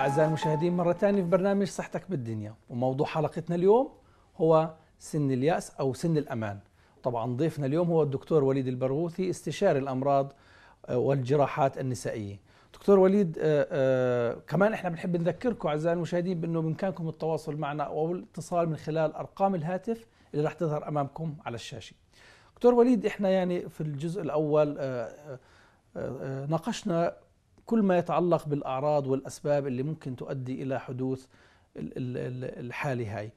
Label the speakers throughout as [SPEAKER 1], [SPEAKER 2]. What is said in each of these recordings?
[SPEAKER 1] أعزائي المشاهدين مرة ثانية في برنامج صحتك بالدنيا وموضوع حلقتنا اليوم هو سن اليأس أو سن الأمان طبعا ضيفنا اليوم هو الدكتور وليد البرغوثي استشاري الأمراض آه، والجراحات النسائية دكتور وليد آه، آه، كمان احنا بنحب نذكركم اعزائي المشاهدين بانه بامكانكم التواصل معنا او الاتصال من خلال ارقام الهاتف اللي راح تظهر امامكم على الشاشه. دكتور وليد احنا يعني في الجزء الاول ناقشنا كل ما يتعلق بالاعراض والاسباب اللي ممكن تؤدي الى حدوث الحاله هاي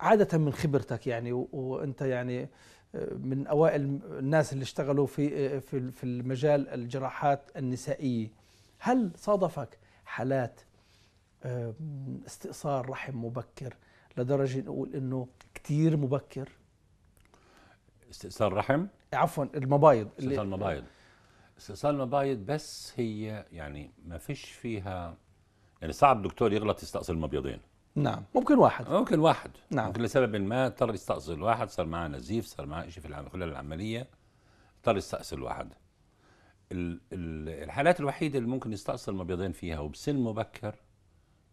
[SPEAKER 1] عاده من خبرتك يعني وانت يعني آه، من اوائل الناس اللي اشتغلوا في آه، في في المجال الجراحات النسائيه هل صادفك حالات آه، استئصال رحم مبكر لدرجه نقول انه كثير مبكر
[SPEAKER 2] استئصال رحم عفوا المبايض استئصال المبايض استئصال المبايض بس هي يعني ما فيش فيها يعني صعب دكتور يغلط يستأصل مبيضين
[SPEAKER 1] نعم ممكن واحد
[SPEAKER 2] ممكن واحد نعم ممكن لسبب ما اضطر يستأصل واحد صار معاه نزيف صار معاه شيء في خلال العملية اضطر يستأصل واحد الحالات الوحيدة اللي ممكن يستأصل المبيضين فيها وبسن مبكر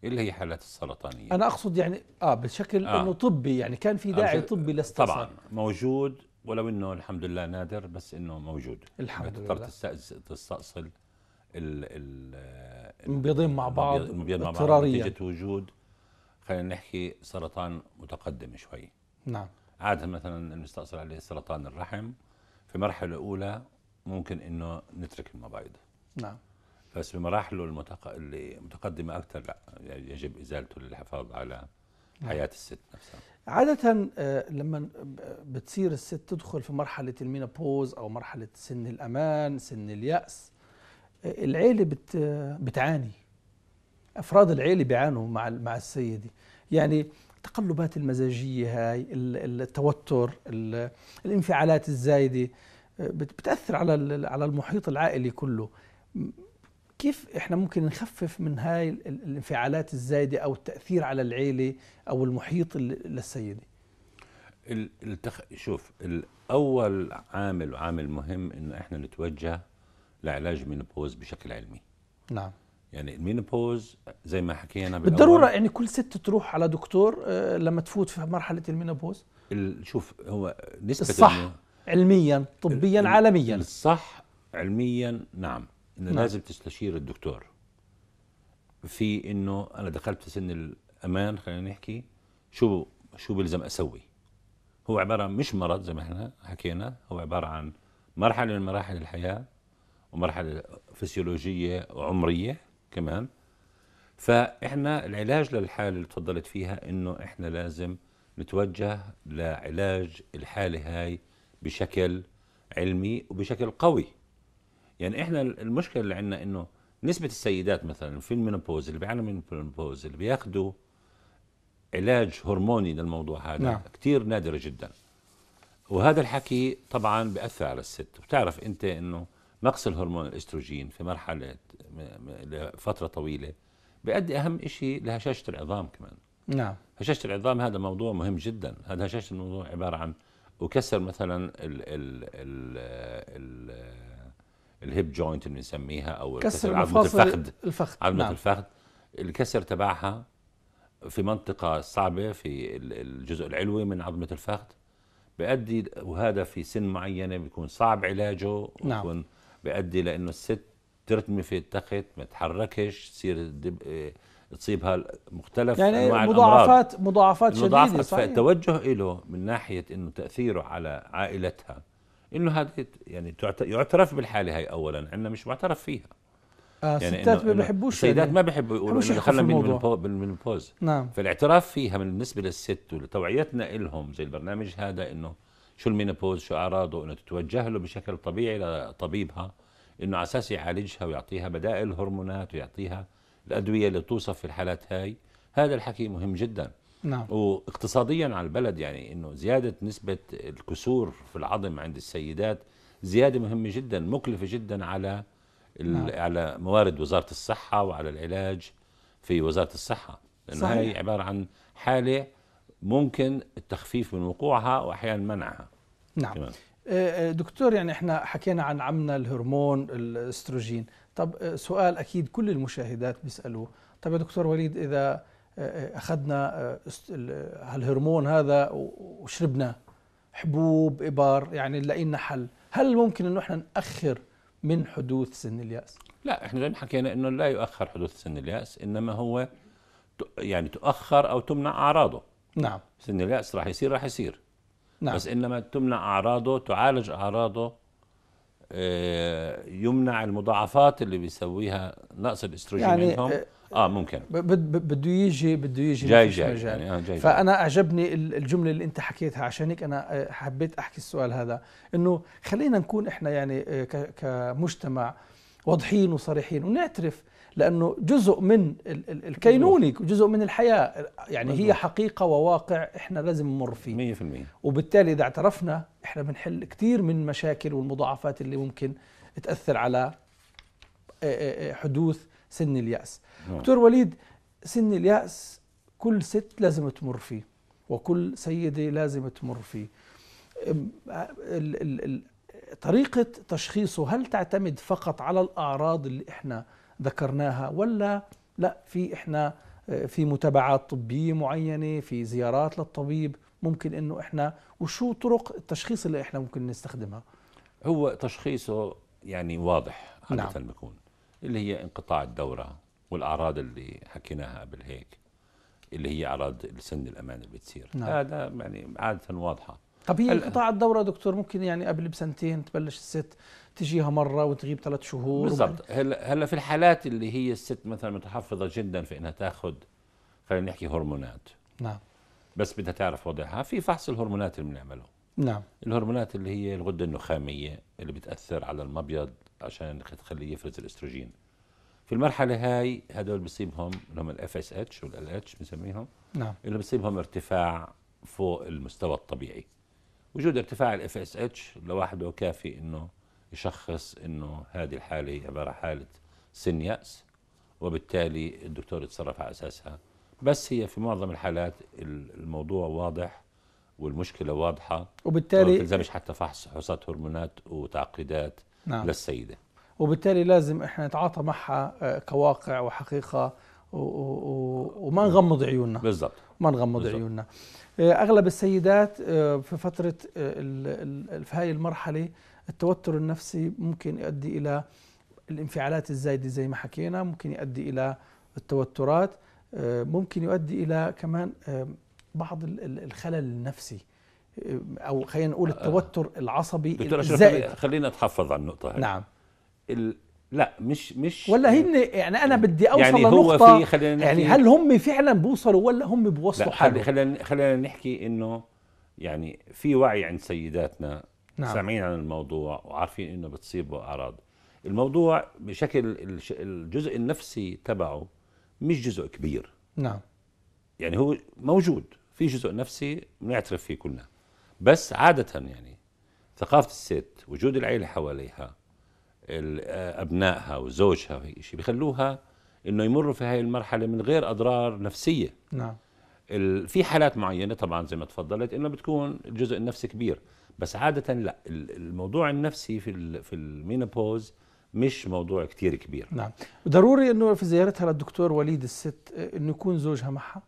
[SPEAKER 2] اللي هي حالات السرطانية أنا
[SPEAKER 1] أقصد يعني آه بشكل آه. أنه طبي يعني كان في داعي آه طبي لاستئصال طبعا
[SPEAKER 2] موجود ولو انه الحمد لله نادر بس انه موجود يعني الحمد لله تستأصل
[SPEAKER 1] المبيضين مع بعض المبيض مع بعض نتيجة
[SPEAKER 2] وجود خلينا نحكي سرطان متقدم شوي نعم عادة مثلا نستأصل عليه سرطان الرحم في مرحلة أولى ممكن إنه نترك المبايض نعم بس بمراحله المتق... المتقدمة أكثر لا يعني يجب إزالته للحفاظ على نعم. حياة الست نفسها
[SPEAKER 1] عادة آه، لما بتصير الست تدخل في مرحلة المينابوز أو مرحلة سن الأمان سن اليأس آه، العيلة بت بتعاني أفراد العيلة بيعانوا مع مع السيدة يعني التقلبات المزاجية هاي التوتر الانفعالات الزايدة آه، بتأثر على على المحيط العائلي كله كيف احنا ممكن نخفف من هاي الانفعالات الزايده او التاثير على العيله او المحيط للسيده
[SPEAKER 2] التخ... شوف اول عامل وعامل مهم انه احنا نتوجه لعلاج المينوبوز بشكل علمي نعم يعني المينوبوز زي ما حكينا بالضروره
[SPEAKER 1] يعني كل ست تروح على دكتور آه، لما تفوت في مرحله المينوبوز
[SPEAKER 2] شوف هو نسبه الصح علميا طبيا عالميا الصح علميا نعم انه نعم. لازم تستشير الدكتور في انه انا دخلت في سن الامان خلينا نحكي شو شو بلزم اسوي هو عباره مش مرض زي ما احنا حكينا هو عباره عن مرحله من مراحل الحياه ومرحله فسيولوجيه وعمريه كمان فاحنا العلاج للحاله اللي تفضلت فيها انه احنا لازم نتوجه لعلاج الحاله هاي بشكل علمي وبشكل قوي يعني احنا المشكله اللي عندنا انه نسبه السيدات مثلا في المينوبوز اللي بيعانوا من المينوبوز اللي بياخذوا علاج هرموني للموضوع هذا نعم. كثير نادره جدا وهذا الحكي طبعا بأثر على الست بتعرف انت انه نقص الهرمون الاستروجين في مرحله لفتره طويله بيؤدي اهم شيء لهشاشه العظام كمان نعم هشاشه العظام هذا موضوع مهم جدا هذا هشاشه الموضوع عباره عن وكسر مثلا ال ال ال, ال, ال الهيب جوينت اللي بنسميها او كسر الفخد, الفخذ الفخذ عظمه نعم. الفخذ الكسر تبعها في منطقه صعبه في الجزء العلوي من عظمه الفخذ بيؤدي وهذا في سن معينه بيكون صعب علاجه نعم. بيكون بيؤدي لانه الست ترتمي في التخت ما تتحركش تصير آه، تصيبها مختلف يعني انواع مضاعفات الأمراض. مضاعفات شديده مضاعفات فالتوجه له من ناحيه انه تاثيره على عائلتها انه هذا يعني يعترف بالحاله هاي اولا عندنا مش معترف فيها آه يعني ستات ما بيحبوش يعني السيدات يعني ما بيحبوا يقولوا دخلنا من البوز نعم فالاعتراف فيها بالنسبه للست ولتوعيتنا لهم زي البرنامج هذا انه شو المينوبوز شو اعراضه انه تتوجه له بشكل طبيعي لطبيبها انه على اساس يعالجها ويعطيها بدائل هرمونات ويعطيها الادويه اللي توصف في الحالات هاي هذا الحكي مهم جدا نعم واقتصاديا على البلد يعني انه زياده نسبه الكسور في العظم عند السيدات زياده مهمه جدا مكلفه جدا على نعم. على موارد وزاره الصحه وعلى العلاج في وزاره الصحه لانه هي عباره عن حاله ممكن التخفيف من وقوعها واحيانا منعها نعم كمان.
[SPEAKER 1] آه، آه، دكتور يعني احنا حكينا عن عمنا الهرمون الاستروجين طب آه، سؤال اكيد كل المشاهدات بيسالوه طب يا دكتور وليد اذا اخذنا آه، هالهرمون هذا وشربنا حبوب ابار يعني لقينا حل هل ممكن انه احنا ناخر من حدوث سن الياس
[SPEAKER 2] لا احنا زي ما حكينا انه لا يؤخر حدوث سن الياس انما هو يعني تؤخر او تمنع اعراضه نعم سن الياس راح يصير راح يصير نعم بس انما تمنع اعراضه تعالج اعراضه آه، يمنع المضاعفات اللي بيسويها نقص الاستروجين يعني منهم آه،, اه ممكن
[SPEAKER 1] بده يجي بده يجي جاي جاي, مجال. يعني آه جاي فانا اعجبني الجمله اللي انت حكيتها عشان هيك انا آه، حبيت احكي السؤال هذا انه خلينا نكون احنا يعني كمجتمع واضحين وصريحين ونعترف لانه جزء من الكينوني جزء من الحياه يعني هي حقيقه وواقع احنا لازم نمر فيه 100% وبالتالي اذا اعترفنا احنا بنحل كثير من مشاكل والمضاعفات اللي ممكن تأثر على آه، آه، آه، حدوث سن اليأس نعم. دكتور وليد سن اليأس كل ست لازم تمر فيه وكل سيدة لازم تمر فيه طريقة تشخيصه هل تعتمد فقط على الأعراض اللي احنا ذكرناها ولا لا في احنا في متابعات طبية معينة في زيارات للطبيب ممكن انه احنا وشو طرق التشخيص اللي احنا ممكن نستخدمها
[SPEAKER 2] هو تشخيصه يعني واضح عادة نعم. بيكون اللي هي انقطاع الدورة والأعراض اللي حكيناها قبل هيك اللي هي أعراض السن الأمان اللي بتصير نعم. هذا يعني عادة واضحة طب هي انقطاع
[SPEAKER 1] الدورة دكتور ممكن يعني قبل بسنتين تبلش الست تجيها مرة وتغيب ثلاث شهور بالضبط
[SPEAKER 2] هلا هلا في الحالات اللي هي الست مثلا متحفظة جدا في انها تاخذ خلينا نحكي هرمونات نعم بس بدها تعرف وضعها في فحص الهرمونات اللي بنعمله نعم الهرمونات اللي هي الغده النخاميه اللي بتاثر على المبيض عشان تخليه يفرز الاستروجين في المرحله هاي هدول بصيبهم اللي هم الاف اس اتش والال اتش بنسميهم نعم اللي بصيبهم ارتفاع فوق المستوى الطبيعي وجود ارتفاع الاف اس اتش لوحده كافي انه يشخص انه هذه الحاله عباره عن حاله سن ياس وبالتالي الدكتور يتصرف على اساسها بس هي في معظم الحالات الموضوع واضح والمشكله واضحه وبالتالي ما تلزمش حتى فحص حصات هرمونات وتعقيدات نعم. للسيده
[SPEAKER 1] وبالتالي لازم احنا نتعاطى معها آه، كواقع وحقيقه و... و... وما نغمض عيوننا بالضبط ما نغمض بالزبط. عيوننا آه، اغلب السيدات آه، في فتره في هاي المرحله التوتر النفسي ممكن يؤدي الى الانفعالات الزايده زي ما حكينا ممكن يؤدي الى التوترات آه، ممكن يؤدي الى كمان بعض الخلل النفسي آه، او خلينا نقول آه، التوتر العصبي دكتور الزائد
[SPEAKER 2] خلينا نتحفظ على النقطه هاي نعم ال... لا مش مش
[SPEAKER 1] ولا هن يعني, يعني انا بدي اوصل يعني لنقطه هو في خلينا يعني هل هم فعلا بوصلوا ولا هم بوصلوا حالهم
[SPEAKER 2] خلينا خلينا نحكي انه يعني في وعي عند سيداتنا نعم. سامعين عن الموضوع وعارفين انه بتصيبه اعراض الموضوع بشكل الجزء النفسي تبعه مش جزء كبير نعم يعني هو موجود في جزء نفسي بنعترف فيه كلنا بس عادة يعني ثقافة الست وجود العيلة حواليها آه، أبنائها وزوجها وهي شيء بيخلوها إنه يمروا في هاي المرحلة من غير أضرار نفسية نعم في حالات معينة طبعا زي ما تفضلت إنه بتكون الجزء النفسي كبير بس عادة لا الموضوع النفسي في في المينوبوز مش موضوع كتير كبير
[SPEAKER 1] نعم ضروري انه في زيارتها للدكتور وليد الست انه يكون زوجها معها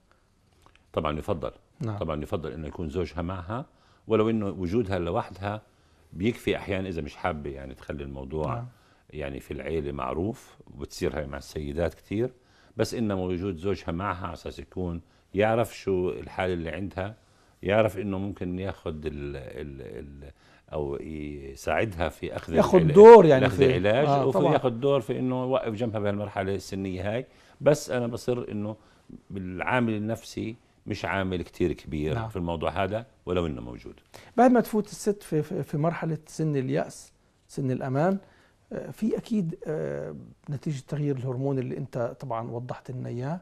[SPEAKER 2] طبعا يفضل نعم. طبعا يفضل انه يكون زوجها معها ولو انه وجودها لوحدها بيكفي احيانا اذا مش حابه يعني تخلي الموضوع نعم. يعني في العيله معروف وبتصير هاي مع السيدات كثير بس انه وجود زوجها معها على اساس يكون يعرف شو الحاله اللي عندها يعرف انه ممكن ياخذ ال ال ال او يساعدها في اخذ ياخذ دور يعني اخذ علاج آه وفي ياخذ دور في انه يوقف جنبها بهالمرحله السنيه هاي بس انا بصر انه بالعامل النفسي مش عامل كتير كبير نعم. في الموضوع هذا ولو انه موجود
[SPEAKER 1] بعد ما تفوت الست في, في, في مرحله سن الياس سن الامان آه، في اكيد آه، نتيجه تغيير الهرمون اللي انت طبعا وضحت لنا اياه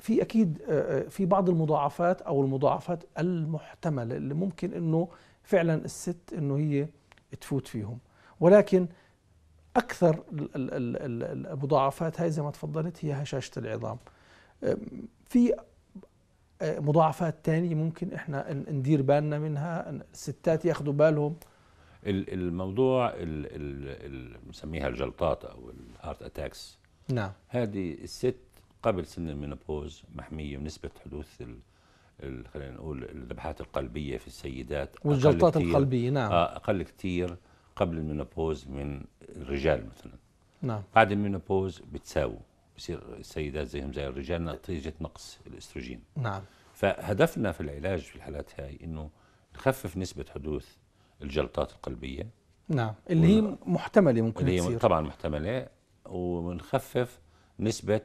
[SPEAKER 1] في اكيد آه، في بعض المضاعفات او المضاعفات المحتمله اللي ممكن انه فعلا الست انه هي تفوت فيهم ولكن اكثر المضاعفات هاي زي ما تفضلت هي هشاشه العظام في مضاعفات تانية ممكن احنا ندير بالنا منها الستات ياخذوا بالهم
[SPEAKER 2] الموضوع بنسميها الجلطات او الهارت اتاكس نعم هذه الست قبل سن المينوبوز محميه بنسبه حدوث خلينا نقول الذبحات القلبيه في السيدات والجلطات القلبيه نعم آه، اقل كثير قبل المينوبوز من الرجال مثلا نعم بعد المينوبوز بتساووا بصير السيدات زيهم زي الرجال نعم. نتيجه نقص الاستروجين نعم فهدفنا في العلاج في الحالات هاي انه نخفف نسبه حدوث الجلطات القلبيه نعم
[SPEAKER 1] اللي هي محتمله ممكن اللي هي طبعا
[SPEAKER 2] محتمله ونخفف نسبه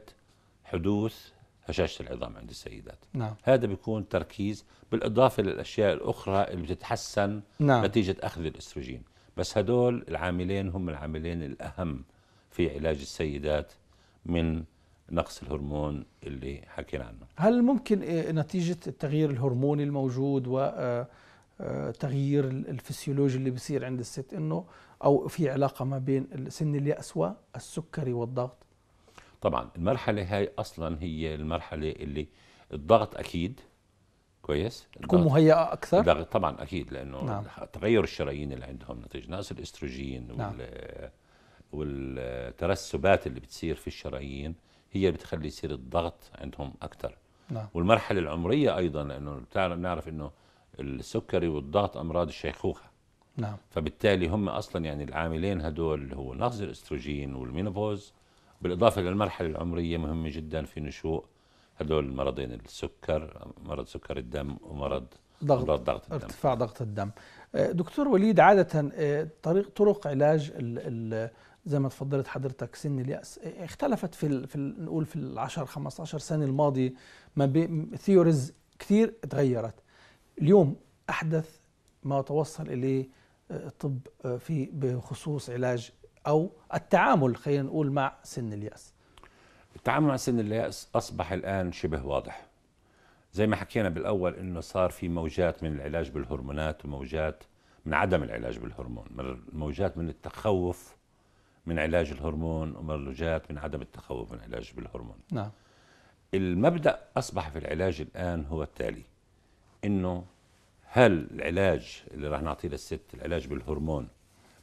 [SPEAKER 2] حدوث هشاشه العظام عند السيدات نعم. هذا بيكون تركيز بالاضافه للاشياء الاخرى اللي بتتحسن نعم. نتيجه اخذ الاستروجين بس هدول العاملين هم العاملين الاهم في علاج السيدات من نقص الهرمون اللي حكينا عنه
[SPEAKER 1] هل ممكن إيه نتيجه التغيير الهرموني الموجود و آه، آه، تغيير الفسيولوجي اللي بصير عند الست انه او في علاقه ما بين سن الياس والسكري والضغط
[SPEAKER 2] طبعا المرحله هاي اصلا هي المرحله اللي الضغط اكيد كويس تكون مهيئه اكثر الضغط طبعا اكيد لانه نعم. تغير الشرايين اللي عندهم نتيجه نقص الاستروجين نعم. وال والترسبات اللي بتصير في الشرايين هي اللي بتخلي يصير الضغط عندهم اكثر نعم. والمرحله العمريه ايضا لانه بنعرف انه السكري والضغط امراض الشيخوخه نعم فبالتالي هم اصلا يعني العاملين هدول هو نقص الاستروجين والمينوبوز بالإضافة للمرحلة العمرية مهمة جدا في نشوء هدول المرضين السكر مرض سكر الدم ومرض ضغط ضغط الدم
[SPEAKER 1] ارتفاع ضغط الدم آه، دكتور وليد عادة آه، طريق طرق علاج زي ما تفضلت حضرتك سن اليأس آه، اختلفت في في نقول في العشر 15 سنة الماضية ما ثيوريز كثير تغيرت اليوم أحدث ما توصل إليه الطب في بخصوص علاج او التعامل خلينا نقول مع سن الياس
[SPEAKER 2] التعامل مع سن الياس اصبح الان شبه واضح زي ما حكينا بالاول انه صار في موجات من العلاج بالهرمونات وموجات من عدم العلاج بالهرمون موجات من التخوف من علاج الهرمون وموجات من عدم التخوف من علاج بالهرمون نعم المبدا اصبح في العلاج الان هو التالي انه هل العلاج اللي راح نعطيه للست العلاج بالهرمون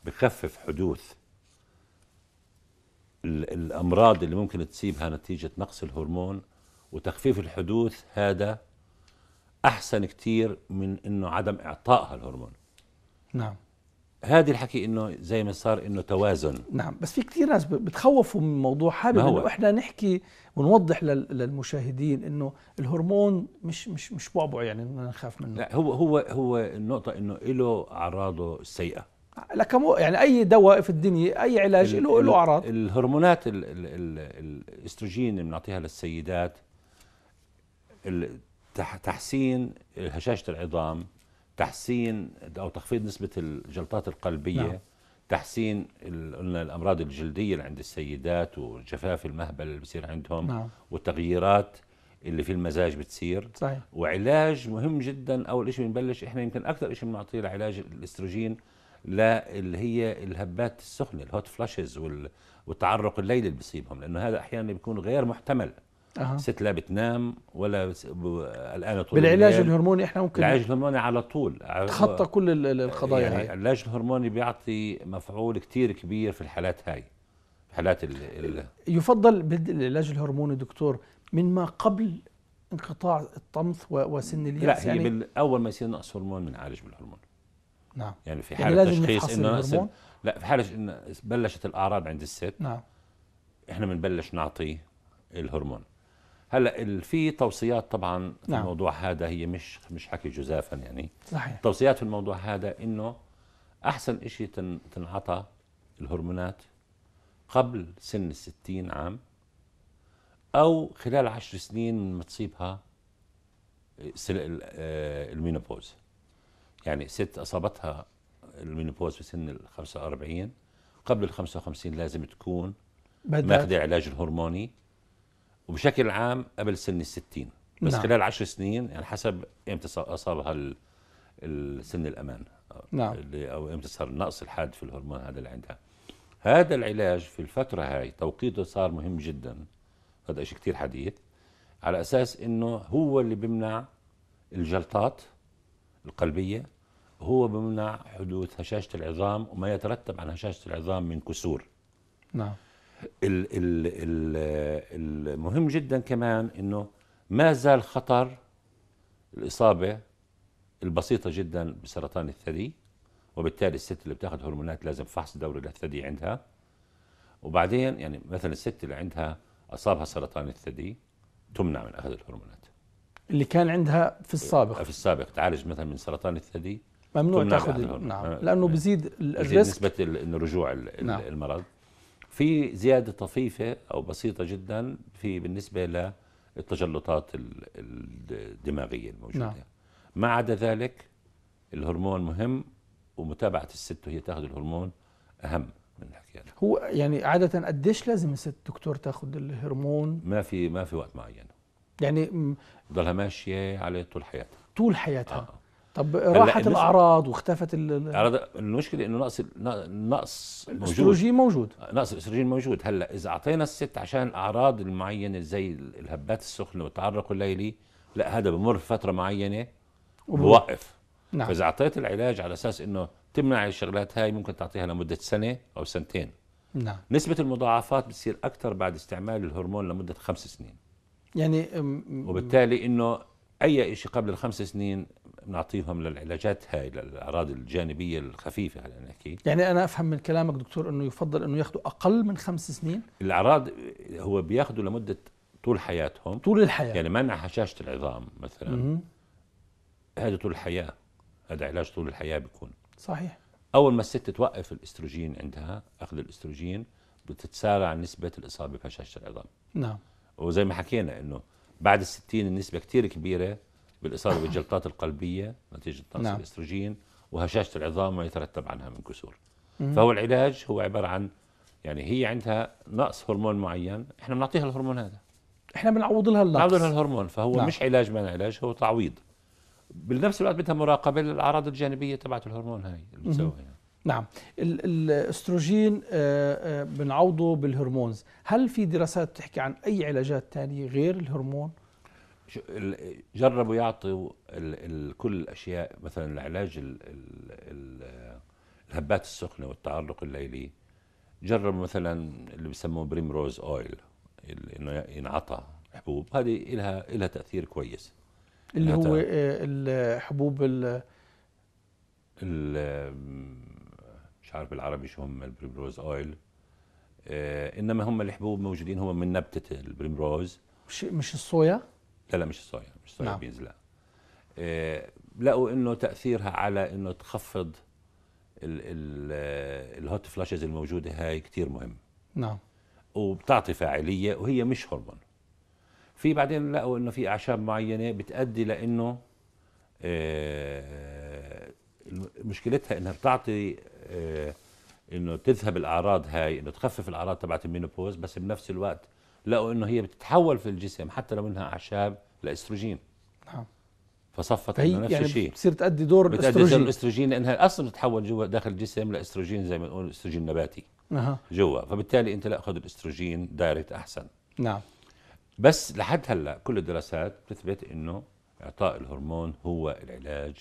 [SPEAKER 2] بخفف حدوث الامراض اللي ممكن تصيبها نتيجه نقص الهرمون وتخفيف الحدوث هذا احسن كثير من انه عدم اعطائها الهرمون نعم هذه الحكي انه زي ما صار انه توازن
[SPEAKER 1] نعم بس في كثير ناس بتخوفوا من موضوع حابب انه احنا نحكي ونوضح للمشاهدين انه الهرمون مش مش مش بعبع يعني نخاف
[SPEAKER 2] منه لا هو هو هو النقطه انه له اعراضه السيئه لكمو يعني اي دواء في الدنيا اي علاج له له اعراض الهرمونات الـ الـ الـ الاستروجين اللي بنعطيها للسيدات تحسين هشاشه العظام تحسين او تخفيض نسبه الجلطات القلبيه نعم. تحسين قلنا الامراض الجلديه اللي عند السيدات والجفاف المهبل اللي بصير عندهم نعم. والتغييرات اللي في المزاج بتصير صحيح. وعلاج مهم جدا اول شيء بنبلش احنا يمكن اكثر شيء بنعطيه لعلاج الاستروجين للي هي الهبات السخنه الهوت فلاشز والتعرق الليلي اللي بيصيبهم لانه هذا احيانا بيكون غير محتمل أه. ست لا بتنام ولا قلقانه طول بالعلاج الهرموني احنا ممكن العلاج الهرموني على طول تخطى كل القضايا يعني هاي العلاج الهرموني بيعطي مفعول كتير كبير في الحالات هاي حالات ال
[SPEAKER 1] يفضل بدء العلاج الهرموني دكتور من ما قبل انقطاع الطمث وسن اليأس لا هي يعني
[SPEAKER 2] اول ما يصير نقص هرمون بنعالج بالهرمون نعم يعني في يعني حاله يعني تشخيص انه الهرمون؟ لا في حاله إن بلشت الاعراض عند الست نعم احنا بنبلش نعطي الهرمون هلا في توصيات طبعا في نعم. الموضوع هذا هي مش مش حكي جزافا يعني صحيح توصيات في الموضوع هذا انه احسن شيء تن تنعطى الهرمونات قبل سن الستين عام او خلال عشر سنين من ما تصيبها آه، المينوبوز يعني ست اصابتها المينوبوز في سن ال 45 قبل ال 55 لازم تكون ماخذه علاج الهرموني وبشكل عام قبل سن ال 60 بس نعم. خلال 10 سنين يعني حسب امتى اصابها السن الامان نعم او امتى صار النقص الحاد في الهرمون هذا اللي عندها هذا العلاج في الفتره هاي توقيته صار مهم جدا هذا شيء كثير حديث على اساس انه هو اللي بيمنع الجلطات القلبية هو بمنع حدوث هشاشة العظام وما يترتب على هشاشة العظام من كسور نعم الـ الـ الـ المهم جدا كمان انه ما زال خطر الاصابه البسيطه جدا بسرطان الثدي وبالتالي الست اللي بتاخذ هرمونات لازم فحص دوري للثدي عندها وبعدين يعني مثلا الست اللي عندها اصابها سرطان الثدي تمنع من اخذ الهرمونات
[SPEAKER 1] اللي كان عندها في
[SPEAKER 2] السابق في السابق تعالج مثلا من سرطان الثدي ممنوع تاخذ نعم آه، لانه آه، بزيد الريسك نسبه رجوع نعم. المرض في زياده طفيفه او بسيطه جدا في بالنسبه للتجلطات الدماغيه الموجوده نعم. ما عدا ذلك الهرمون مهم ومتابعه الست وهي تاخذ الهرمون اهم من الحكي هذا هو
[SPEAKER 1] يعني عاده قديش لازم الست دكتور تاخذ الهرمون
[SPEAKER 2] ما في ما في وقت معين يعني ضلها ماشيه عليه طول حياتها
[SPEAKER 1] طول حياتها آه. طب راحت الاعراض واختفت الاعراض
[SPEAKER 2] المشكله انه نقص نقص الاستروجين موجود آه، نقص الاستروجين موجود هلا اذا اعطينا الست عشان اعراض المعينه زي الهبات السخنه والتعرق الليلي لا هذا بمر فتره معينه بوقف نعم. فاذا اعطيت العلاج على اساس انه تمنع الشغلات هاي ممكن تعطيها لمده سنه او سنتين نعم نسبه المضاعفات بتصير اكثر بعد استعمال الهرمون لمده خمس سنين يعني وبالتالي انه اي شيء قبل الخمس سنين بنعطيهم للعلاجات هاي للاعراض الجانبيه الخفيفه هلا نحكي يعني انا افهم
[SPEAKER 1] من كلامك دكتور انه يفضل انه ياخذوا اقل من خمس سنين
[SPEAKER 2] الاعراض هو بياخذوا لمده طول حياتهم طول الحياه يعني منع هشاشه العظام مثلا هذا طول الحياه هذا علاج طول الحياه بيكون صحيح اول ما الست توقف الاستروجين عندها اخذ الاستروجين بتتسارع نسبه الاصابه بهشاشه العظام نعم وزي ما حكينا انه بعد الستين النسبه كثير كبيره بالاصابه بالجلطات القلبيه نتيجه نقص نعم. الاستروجين وهشاشه العظام ما يترتب عنها من كسور مم. فهو العلاج هو عباره عن يعني هي عندها نقص هرمون معين احنا بنعطيها الهرمون هذا
[SPEAKER 1] احنا بنعوض لها النقص بنعوض لها الهرمون
[SPEAKER 2] فهو نعم. مش علاج ما علاج هو تعويض بنفس الوقت بدها مراقبه للاعراض الجانبيه تبعت الهرمون هاي
[SPEAKER 1] اللي بتسويها نعم الاستروجين آه، آه، بنعوضه بالهرمونز هل في دراسات تحكي عن أي علاجات تانية غير الهرمون؟
[SPEAKER 2] جربوا يعطوا كل الأشياء مثلا العلاج الهبات السخنة والتعرق الليلي جربوا مثلا اللي بسموه بريمروز أويل انه ينعطى حبوب هذه لها لها تاثير كويس
[SPEAKER 1] اللي هو الحبوب آه،
[SPEAKER 2] ال مش عارف بالعربي شو هم البريمروز اويل آه انما هم الحبوب موجودين هم من نبته البريمروز مش مش الصويا؟ لا لا مش الصويا مش الصويا نعم. بينز لا آه لقوا انه تاثيرها على انه تخفض الهوت آه، فلاشز الموجوده هاي كثير مهم نعم وبتعطي فاعليه وهي مش هرمون في بعدين لقوا انه في اعشاب معينه بتؤدي لانه آه مشكلتها انها بتعطي آه، انه تذهب الاعراض هاي انه تخفف الاعراض تبعت المينوبوز بس بنفس الوقت لقوا انه هي بتتحول في الجسم حتى لو انها اعشاب لاستروجين نعم فصفت انه نفس يعني بتصير تأدي دور الاستروجين بتأدي دور الاستروجين لانها اصلا بتتحول جوا داخل الجسم لاستروجين زي ما بنقول استروجين نباتي اها جوا فبالتالي انت لا خذ الاستروجين دايركت احسن نعم بس لحد هلا كل الدراسات بتثبت انه اعطاء الهرمون هو العلاج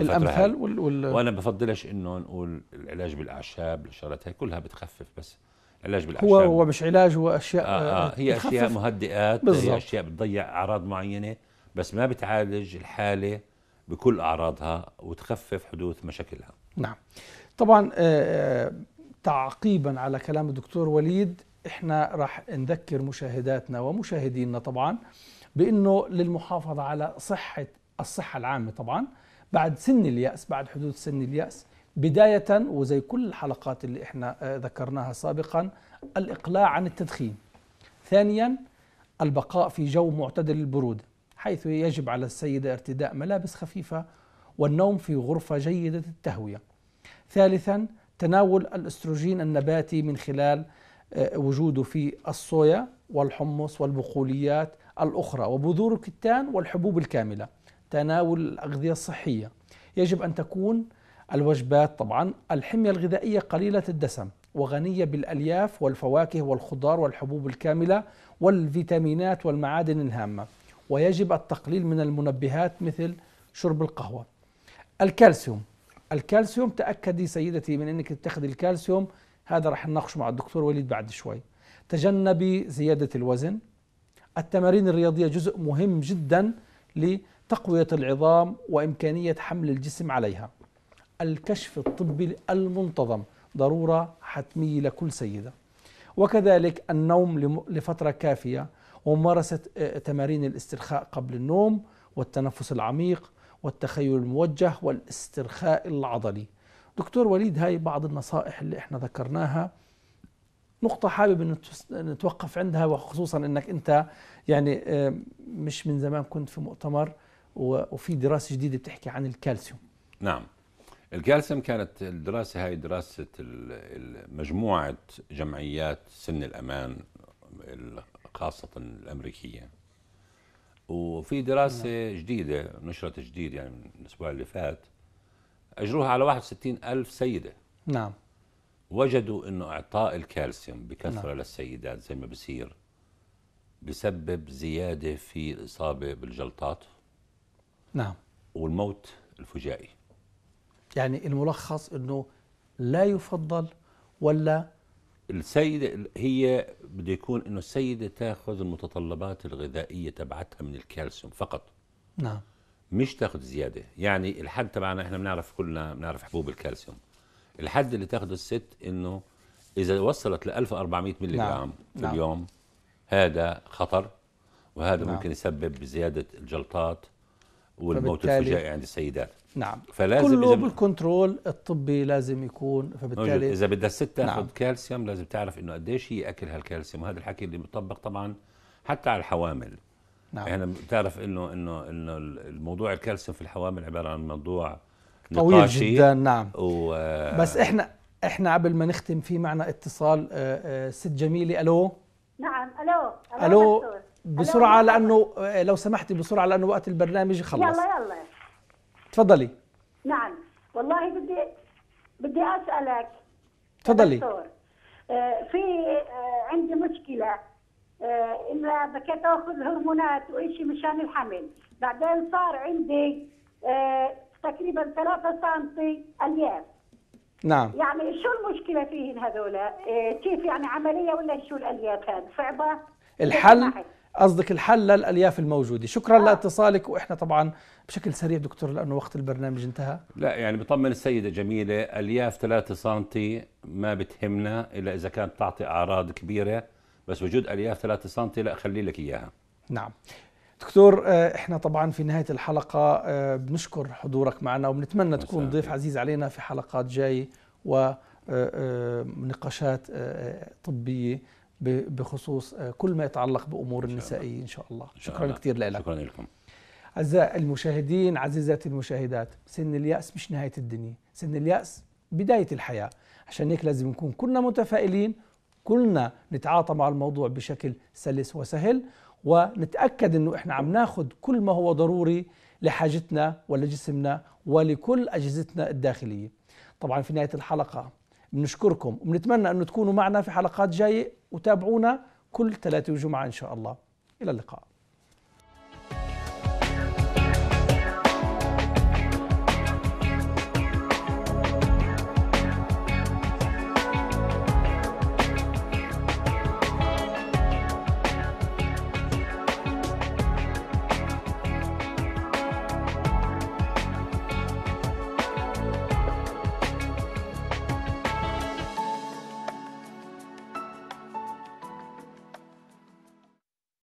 [SPEAKER 2] الامثل وال... وال... وانا بفضلش انه نقول العلاج بالاعشاب الشغلات هي كلها بتخفف بس علاج بالاعشاب هو
[SPEAKER 1] هو مش علاج هو اشياء آه آه هي بتخفف. اشياء مهدئات بالزبط. هي
[SPEAKER 2] اشياء بتضيع اعراض معينه بس ما بتعالج الحاله بكل اعراضها وتخفف حدوث مشاكلها
[SPEAKER 1] نعم طبعا آه، آه، تعقيبا على كلام الدكتور وليد احنا راح نذكر مشاهداتنا ومشاهدينا طبعا بانه للمحافظه على صحه الصحه العامه طبعا بعد سن اليأس بعد حدوث سن اليأس بداية وزي كل الحلقات اللي احنا آه، ذكرناها سابقا الإقلاع عن التدخين ثانيا البقاء في جو معتدل البرودة حيث يجب على السيدة ارتداء ملابس خفيفة والنوم في غرفة جيدة التهوية ثالثا تناول الاستروجين النباتي من خلال آه، وجوده في الصويا والحمص والبقوليات الأخرى وبذور الكتان والحبوب الكاملة تناول الأغذية الصحية يجب أن تكون الوجبات طبعا الحمية الغذائية قليلة الدسم وغنية بالألياف والفواكه والخضار والحبوب الكاملة والفيتامينات والمعادن الهامة ويجب التقليل من المنبهات مثل شرب القهوة الكالسيوم الكالسيوم تأكدي سيدتي من أنك تتخذي الكالسيوم هذا رح نناقشه مع الدكتور وليد بعد شوي تجنبي زيادة الوزن التمارين الرياضية جزء مهم جدا تقوية العظام وإمكانية حمل الجسم عليها الكشف الطبي المنتظم ضرورة حتمية لكل سيدة وكذلك النوم لفترة كافية وممارسة آه، تمارين الاسترخاء قبل النوم والتنفس العميق والتخيل الموجه والاسترخاء العضلي دكتور وليد هاي بعض النصائح اللي احنا ذكرناها نقطة حابب ان نتوقف عندها وخصوصا انك انت يعني آه، مش من زمان كنت في مؤتمر وفي دراسه جديده بتحكي
[SPEAKER 2] عن الكالسيوم نعم الكالسيوم كانت الدراسه هاي دراسه مجموعه جمعيات سن الامان خاصه الامريكيه وفي دراسه نعم. جديده نشرت جديد يعني من الاسبوع اللي فات اجروها على 61 الف سيده نعم وجدوا انه اعطاء الكالسيوم بكثره نعم. للسيدات زي ما بصير بسبب زياده في الاصابه بالجلطات نعم والموت الفجائي
[SPEAKER 1] يعني الملخص انه لا يفضل ولا
[SPEAKER 2] السيدة هي بده يكون انه السيدة تاخذ المتطلبات الغذائية تبعتها من الكالسيوم فقط نعم مش تاخذ زيادة يعني الحد تبعنا احنا بنعرف كلنا بنعرف حبوب الكالسيوم الحد اللي تاخذه الست انه اذا وصلت ل 1400 ملغ نعم. في نعم. اليوم هذا خطر وهذا نعم. ممكن يسبب زيادة الجلطات والموت الفجائي عند السيدات نعم فلازم كله إذا
[SPEAKER 1] بالكنترول الطبي لازم يكون فبالتالي اذا بدها الست تاخذ نعم.
[SPEAKER 2] كالسيوم لازم تعرف انه قديش هي اكلها الكالسيوم وهذا الحكي اللي بيطبق طبعا حتى على الحوامل نعم احنا يعني بتعرف انه انه انه الموضوع الكالسيوم في الحوامل عباره عن موضوع طويل جدا نعم و... بس احنا
[SPEAKER 1] احنا قبل ما نختم في معنا اتصال آه، آه، ست جميله الو نعم الو الو, ألو بسرعه لانه آه، لو سمحتي بسرعه لانه وقت البرنامج خلص يلا يلا تفضلي
[SPEAKER 2] نعم والله بدي بدي اسالك تفضلي آه، في آه، عندي مشكله انه بكيت اخذ هرمونات وإشي مشان الحمل بعدين صار عندي تقريبا 3 سم الياف نعم يعني شو المشكله فيهن هذول كيف يعني عمليه ولا شو الالياف هذه صعبه الحل
[SPEAKER 1] قصدك الحل للالياف الموجوده شكرا آه. لاتصالك واحنا طبعا بشكل سريع دكتور لانه وقت البرنامج انتهى
[SPEAKER 2] لا يعني بطمن السيده جميله الياف 3 سم ما بتهمنا الا اذا كانت تعطي اعراض كبيره بس وجود الياف 3 سم لا خلي لك اياها
[SPEAKER 1] نعم دكتور آه، احنا طبعا في نهايه الحلقه آه، بنشكر حضورك معنا وبنتمنى تكون ضيف عزيز علينا في حلقات جايه آه، ونقاشات طبيه بخصوص آه، كل ما يتعلق بأمور النسائية إن شاء الله شكرا كثير لك شكرا لكم أعزائي المشاهدين عزيزاتي المشاهدات سن اليأس مش نهاية الدنيا سن اليأس بداية الحياة عشان هيك لازم نكون كلنا متفائلين كلنا نتعاطى مع الموضوع بشكل سلس وسهل ونتأكد أنه إحنا عم ناخذ كل ما هو ضروري لحاجتنا ولجسمنا ولكل أجهزتنا الداخلية طبعا في نهاية الحلقة بنشكركم وبنتمنى أنه تكونوا معنا في حلقات جاية وتابعونا كل ثلاثة وجمعة إن شاء الله إلى اللقاء